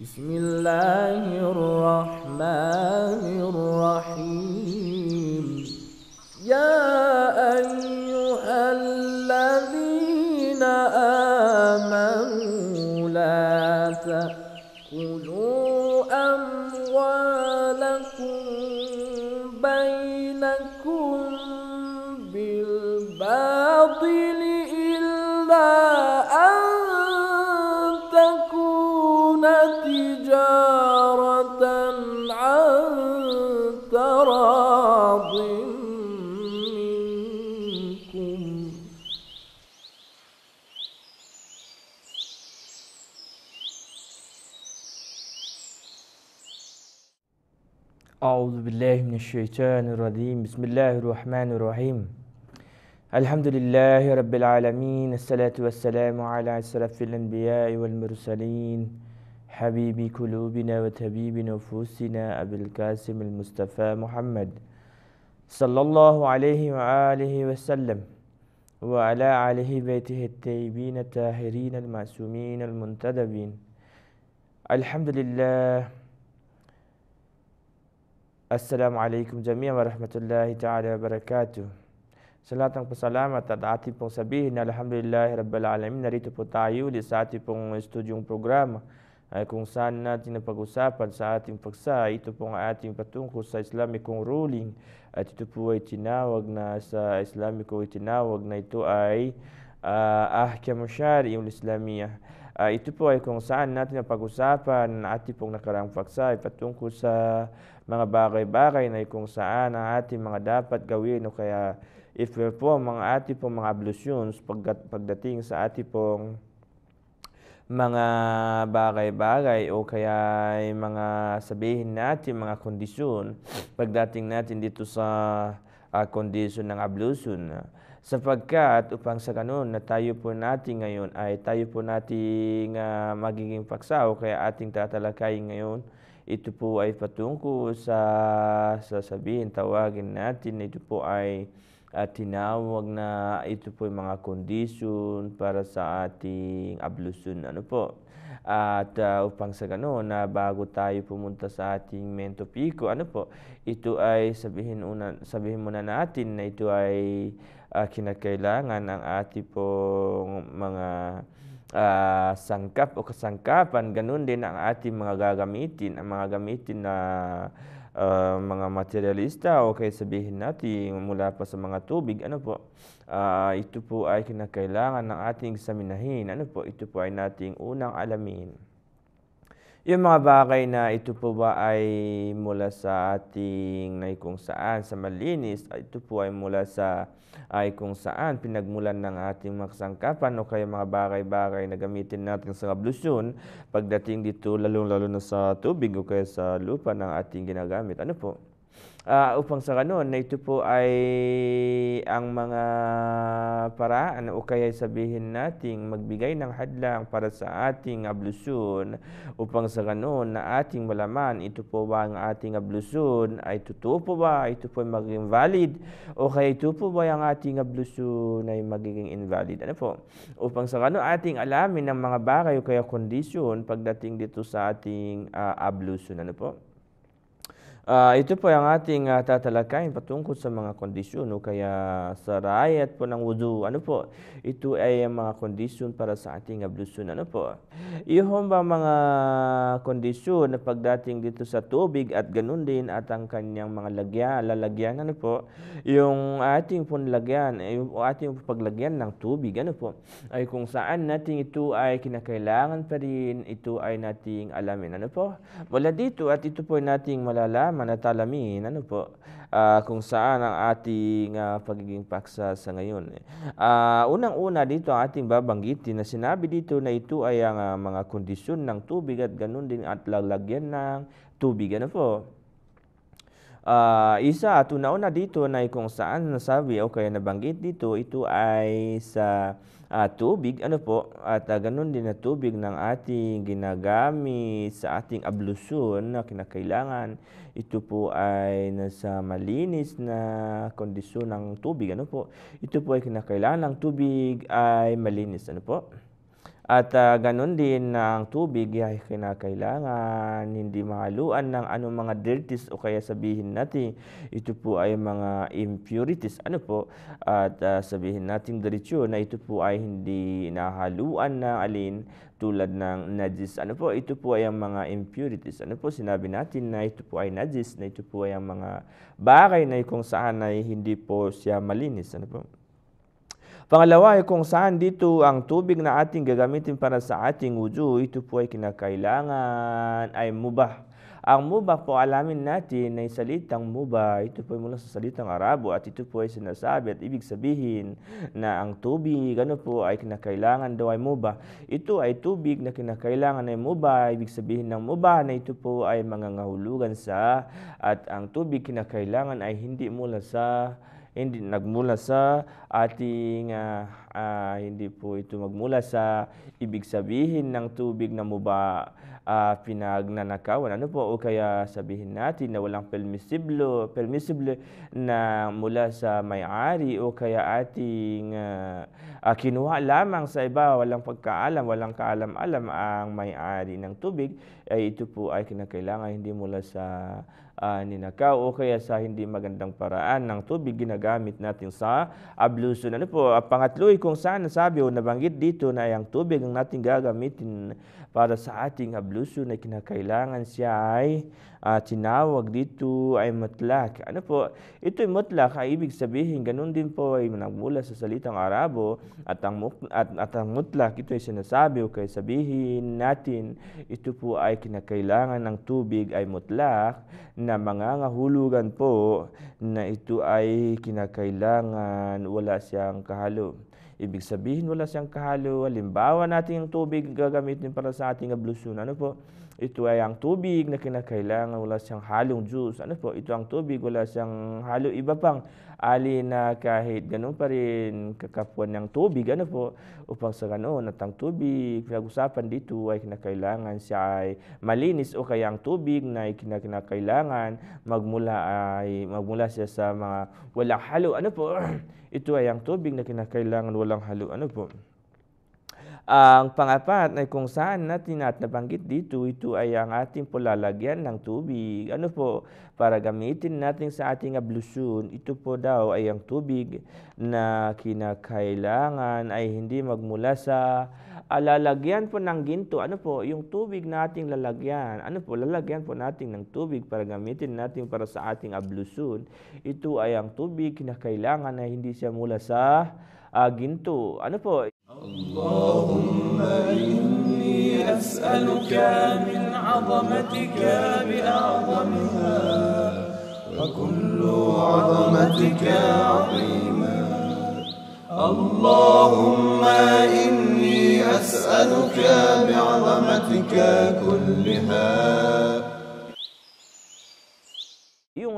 بسم الله الرحمن الشيطان الرجيم بسم الله الرحمن الرحيم الحمد لله رب العالمين الصلاة والسلام على سلف الأنبياء والمرسلين حبيب قلوبنا وتبيب نفوسنا أبي القاسم المصطفى محمد صلى الله عليه وآله وسلم وعلى آله بيته الطيبين الطاهرين المعصومين المنتدبين الحمد لله السلام عليكم جميعا ورحمة الله تعالى وبركاته Salat ng pasalamat at ating pong sabihin na Alhamdulillah Rabbil Alamin narito po tayo ulit sa ating pong estudyong programa ay kung saan natin napag-usapan sa ating paksa ito pong ating patungkol sa Islamicong ruling at ito po ay tinawag na sa Islamico ay tinawag na ito ay uh, Ahkam Shari'ul Islamiyah Uh, ito po ay kung saan natin napag-usapan na ating pong nakarang paksa ay patungkol sa mga bagay-bagay na kung saan ang ating mga dapat gawin o kaya i-perform ang ating pong mga ablutions pag, pagdating sa ating pong mga bagay-bagay o kaya mga sabihin natin mga kondisyon pagdating natin dito sa uh, kondisyon ng ablution sapagkat upang sa ganun na tayo po natin ngayon ay tayo po nating uh, magiging paksao kaya ating tatalakayin ngayon ito po ay patungko sa sasabihin tawagin natin ito po ay uh, tinawag na ito po ay mga kondisyon para sa ating ablution ano po at uh, upang sa gano'n na bago tayo pumunta sa ating main topiko ano po ito ay sabihin una sabihin muna natin na ito ay uh, kinakailangan ng ati pong mga uh, sangkap o kasangkapan, ganun din ang ating mga gagamitin, ang mga gamitin na uh, mga materialista o kaya sabihin natin mula pa sa mga tubig, ano po, uh, ito po ay kinakailangan ng ating saminahin, ano po, ito po ay nating unang alamin. Yung mga bagay na ito po ba ay mula sa ating ay kung saan sa malinis, ito po ay mula sa ay kung saan pinagmulan ng ating makasangkapan o kaya mga bagay-bagay na gamitin natin sa kablusyon pagdating dito lalong-lalo na sa tubig o kaya sa lupa ng ating ginagamit. Ano po? uh, upang sa kanon na ito po ay ang mga paraan o kaya sabihin nating magbigay ng hadlang para sa ating ablusun upang sa kanon na ating malaman ito po ba ang ating ablusun ay totoo po ba ito po ay magiging valid o kaya ito po ba ang ating ablusun ay magiging invalid ano po upang sa kanon ating alamin ng mga bagay o kaya kondisyon pagdating dito sa ating uh, ah, ablusun ano po Uh, ito po ang ating uh, tatalakayin patungkol sa mga kondisyon. No? Kaya sa riot po ng wudu, ano po, ito ay ang mga kondisyon para sa ating ablution. Ano po? Iyon ba mga kondisyon na pagdating dito sa tubig at ganun din at ang kanyang mga lagya, lalagyan, ano po, yung ating punlagyan, eh, yung ating paglagyan ng tubig, ano po, ay kung saan natin ito ay kinakailangan pa rin, ito ay nating alamin. Ano po? Wala dito at ito po ay nating malalaman manatalamin ano po uh, kung saan ang ating uh, pagiging paksa sa ngayon. Uh, Unang-una dito ang ating babanggitin na sinabi dito na ito ay ang uh, mga kondisyon ng tubig at ganun din at lalagyan ng tubig. Ano po? Uh, isa at una-una dito na kung saan nasabi o kaya nabanggit dito, ito ay sa uh, tubig, ano po, at uh, ganun din na tubig ng ating ginagamit sa ating abluson na kinakailangan. Ito po ay nasa malinis na kondisyon ng tubig, ano po. Ito po ay kinakailangan ng tubig ay malinis, ano po. At uh, ganun din ng tubig ay kinakailangan, hindi mahaluan ng anong mga dirties o kaya sabihin natin ito po ay mga impurities. Ano po? At uh, sabihin natin diretsyo na ito po ay hindi nahaluan ng alin tulad ng najis. Ano po? Ito po ay ang mga impurities. Ano po? Sinabi natin na ito po ay najis, na ito po ay ang mga bagay na kung saan ay hindi po siya malinis. Ano po? Pangalawa ay eh, kung saan dito ang tubig na ating gagamitin para sa ating wudu, ito po ay kinakailangan ay mubah. Ang mubah po alamin natin na salitang mubah, ito po ay mula sa salitang Arabo at ito po ay sinasabi at ibig sabihin na ang tubig, ano po ay kinakailangan daw ay mubah. Ito ay tubig na kinakailangan ay mubah, ibig sabihin ng mubah na ito po ay mangangahulugan sa at ang tubig kinakailangan ay hindi mula sa hindi nagmula sa ating uh, uh, hindi po ito magmula sa ibig sabihin ng tubig na muba uh, pinagnanakawan ano po o kaya sabihin natin na walang permissible permissible na mula sa may-ari o kaya ating uh, uh, kinuha lamang sa iba walang pagkaalam walang kaalam-alam ang may-ari ng tubig ay eh, ito po ay kinakailangan hindi mula sa uh, ninakaw o kaya sa hindi magandang paraan ng tubig ginagamit natin sa ablution. Ano po, uh, pangatlo kung saan nasabi o nabanggit dito na ang tubig ang natin gagamitin para sa ating ablution na kinakailangan siya ay uh, tinawag dito ay mutlak. Ano po, ito ay mutlak ay ibig sabihin ganun din po ay nagmula sa salitang Arabo at ang, at, at ang mutlak ito ay sinasabi o kaya sabihin natin ito po ay kinakailangan ng tubig ay mutlak na mga ngahulugan po na ito ay kinakailangan wala siyang kahalo. Ibig sabihin wala siyang kahalo. Halimbawa natin yung tubig gagamitin para sa ating ablution. Ano po? ito ay ang tubig na kinakailangan, wala siyang halong juice. Ano po, ito ang tubig, wala siyang halo iba pang ali na kahit ganun pa rin kakapuan ng tubig. Ano po, upang sa ganoon at ang tubig, pinag-usapan dito ay kinakailangan siya ay malinis o kaya ang tubig na kinakailangan magmula ay magmula siya sa mga walang halo. Ano po, ito ay ang tubig na kinakailangan walang halo. Ano po, ang pangapat ay kung saan natin at nabanggit dito, ito ay ang ating pulalagyan ng tubig. Ano po? Para gamitin natin sa ating ablusun, ito po daw ay ang tubig na kinakailangan ay hindi magmula sa ah, lalagyan po ng ginto. Ano po? Yung tubig na ating lalagyan. Ano po? Lalagyan po natin ng tubig para gamitin natin para sa ating ablusun. Ito ay ang tubig kinakailangan na hindi siya mula sa uh, ginto. Ano po? اللهم إني أسألك من عظمتك بأعظمها وكل عظمتك عظيما اللهم إني أسألك بعظمتك كلها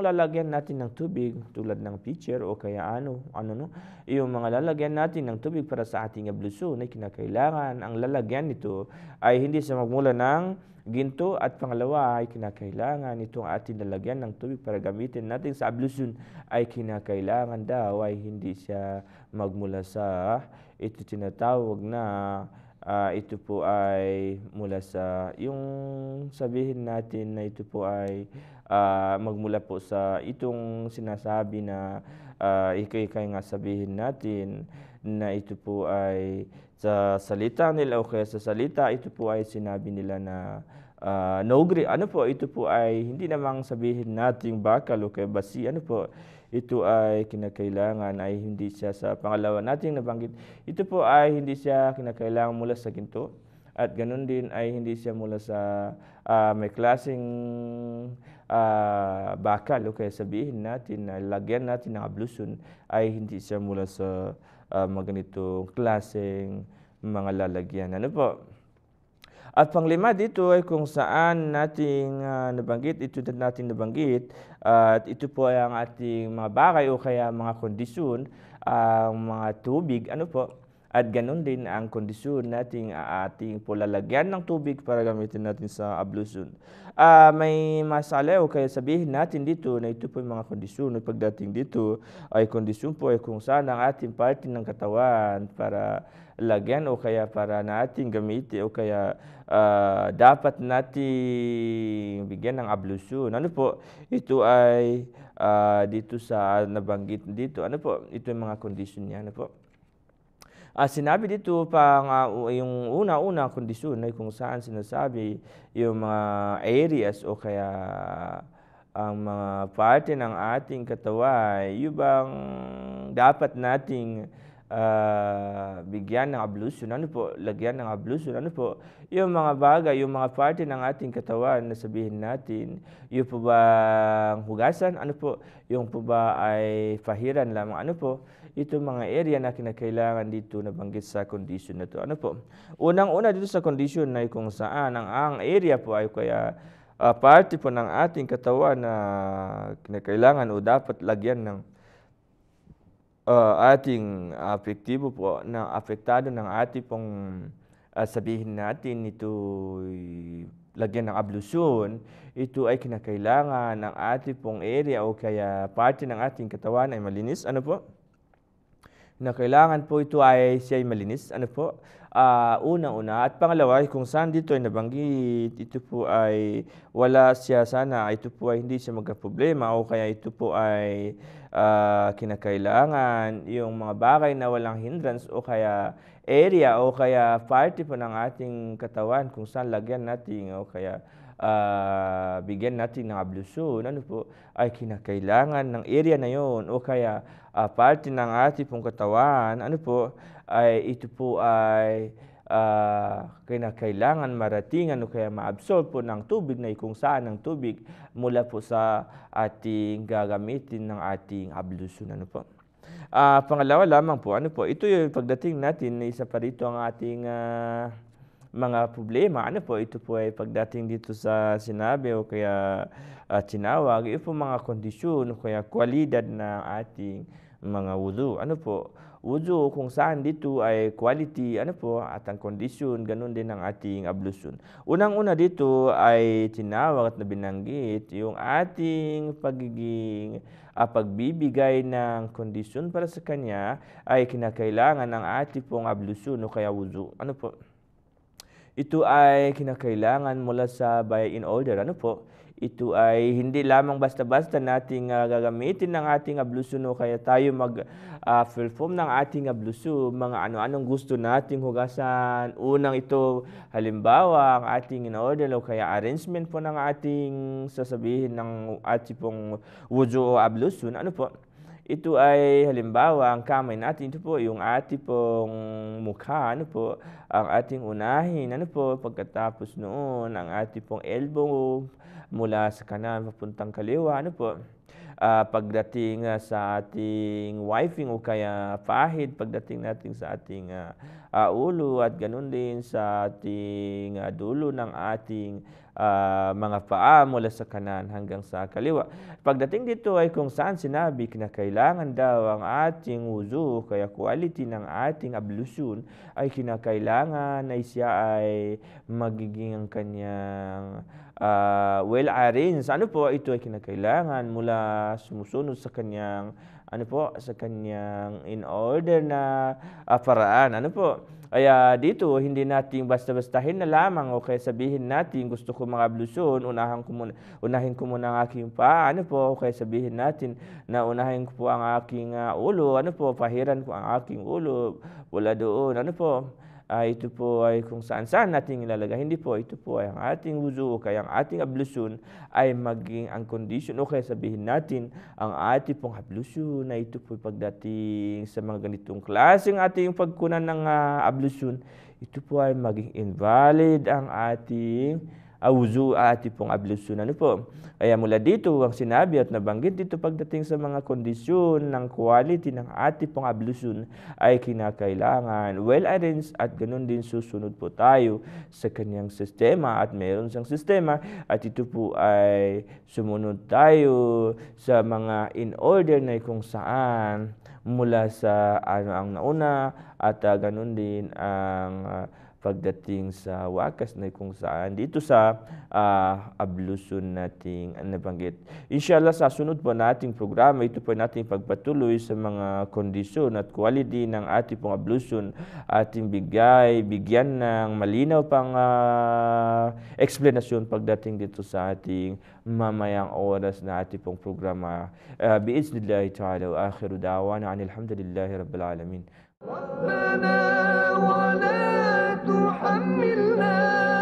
lalagyan natin ng tubig tulad ng pitcher o kaya ano, ano no, yung mga lalagyan natin ng tubig para sa ating abluso na kinakailangan, ang lalagyan nito ay hindi sa magmula ng ginto at pangalawa ay kinakailangan itong ating lalagyan ng tubig para gamitin natin sa ablusun ay kinakailangan daw ay hindi siya magmula sa ito tinatawag na Uh, ito po ay mula sa, yung sabihin natin na ito po ay uh, magmula po sa itong sinasabi na uh, ah, ikay-ikay nga sabihin natin na ito po ay sa salita nila o kaya sa salita, ito po ay sinabi nila na uh, no, ano po, ito po ay hindi namang sabihin nating bakal o kaya basi, ano po, ito ay kinakailangan ay hindi siya sa pangalawa nating nabanggit. Ito po ay hindi siya kinakailangan mula sa ginto at ganun din ay hindi siya mula sa uh, may klaseng uh, bakal o kaya sabihin natin na lagyan natin ng abluson ay hindi siya mula sa uh, mga klaseng mga lalagyan. Ano po? At panglima dito ay kung saan nating uh, nabanggit, ito natin nabanggit, at ito po ang ating mga bakay o kaya mga kondisyon, ang mga tubig, ano po, at ganun din ang kondisyon nating ah, ating pulalagyan ng tubig para gamitin natin sa ablution. Uh, may masala o kaya sabihin natin dito na ito po yung mga kondisyon. At pagdating dito ay kondisyon po ay kung saan ang ating parte ng katawan para lagyan o kaya para natin gamitin o kaya uh, dapat natin bigyan ng ablution. Ano po? Ito ay uh, dito sa nabanggit dito. Ano po? Ito yung mga kondisyon niya. Ano po? Uh, sinabi dito pang uh, yung una-una kondisyon ay kung saan sinasabi yung mga areas o kaya ang mga parte ng ating katawan, yung bang dapat nating uh, bigyan ng ablution, ano po, lagyan ng ablution, ano po, yung mga bagay, yung mga parte ng ating katawan na sabihin natin, yung po ba hugasan, ano po, yung po ba ay pahiran lamang, ano po, itong mga area na kinakailangan dito na banggit sa condition na to. Ano po? Unang-una dito sa condition na kung saan ang, ang area po ay kaya uh, parte po ng ating katawan na kinakailangan o dapat lagyan ng uh, ating apektibo po na apektado ng ating pong uh, sabihin natin ito lagyan ng ablusyon, ito ay kinakailangan ng ating pong area o kaya parte ng ating katawan ay malinis. Ano po? na kailangan po ito ay siya ay malinis. Ano po? Uh, ah, una una At pangalawa, kung saan dito ay nabanggit, ito po ay wala siya sana. Ito po ay hindi siya magka-problema o kaya ito po ay uh, kinakailangan yung mga bagay na walang hindrance o kaya area o kaya party po ng ating katawan kung saan lagyan natin o kaya uh, bigyan natin ng ablusyon, ano po, ay kinakailangan ng area na yon o kaya uh, parte ng ating pong katawan, ano po, ay ito po ay uh, ah, kailangan marating ano kaya maabsorb po ng tubig na kung saan ang tubig mula po sa ating gagamitin ng ating ablution. Ano po? Uh, pangalawa lamang po, ano po, ito yung pagdating natin, isa pa rito ang ating uh, mga problema. Ano po, ito po ay pagdating dito sa sinabi o kaya uh, tinawag, ito po mga kondisyon o kaya kwalidad ng ating mga wudu. Ano po? Wudu kung saan dito ay quality, ano po, at ang kondisyon, ganun din ang ating ablution. Unang-una dito ay tinawag at nabinanggit yung ating pagiging uh, pagbibigay ng condition para sa kanya ay kinakailangan ng ating pong ablution o kaya wudu. Ano po? Ito ay kinakailangan mula sa by in order. Ano po? ito ay hindi lamang basta-basta nating uh, gagamitin ng ating ablusuno kaya tayo mag uh, perform ng ating abluso mga ano-anong gusto nating hugasan unang ito halimbawa ang ating in order o kaya arrangement po ng ating sasabihin ng ating pong wujo o ablusun ano po ito ay halimbawa ang kamay natin ito po yung ating pong mukha ano po ang ating unahin ano po pagkatapos noon ang ating pong elbow mula sa kanan papuntang kaliwa. Ano po? Uh, pagdating uh, sa ating wifing o kaya pahid, pagdating natin sa ating uh, uh, ulo at ganun din sa ating uh, dulo ng ating uh, mga paa mula sa kanan hanggang sa kaliwa. Pagdating dito ay kung saan sinabi na kailangan daw ang ating wuzu, kaya quality ng ating ablution ay kinakailangan ay siya ay magiging ang kanyang uh, well-arranged. Ano po ito ay kinakailangan mula sumusunod sa kanyang ano po sa kanyang in order na uh, paraan. Ano po? Kaya dito, hindi natin basta-bastahin na lamang o kaya sabihin natin, gusto ko mga bluson, unahin ko muna, unahin ko muna ang aking pa, ano po, o kaya sabihin natin na unahin ko po ang aking uh, ulo, ano po, pahiran ko ang aking ulo, wala doon, ano po uh, ito po ay kung saan-saan natin ilalagay. Hindi po, ito po ay ang ating wuzu o kaya ang ating ablution ay maging ang condition o kaya sabihin natin ang ating pong ablution na ito po pagdating sa mga ganitong klaseng ating pagkunan ng uh, ablution, ito po ay maging invalid ang ating awzuati pong ablusunan po. Kaya mula dito ang sinabi at nabanggit dito pagdating sa mga kondisyon ng quality ng ati pong ablusun ay kinakailangan well-arranged at ganun din susunod po tayo sa kanyang sistema at meron siyang sistema at ito po ay sumunod tayo sa mga in order na kung saan mula sa ano ang nauna at uh, ganun din ang uh, pagdating sa wakas na kung saan dito sa uh, abluson nating nabanggit. Inshallah sa sunod po nating programa, ito po nating pagpatuloy sa mga kondisyon at quality ng ating pong abluson ating bigay, bigyan ng malinaw pang uh, explanation pagdating dito sa ating mamayang oras na ating pong programa. Uh, ah, bi ta'ala wa akhiru da'wana anilhamdulillahi rabbil alamin. ربنا ولا تحملنا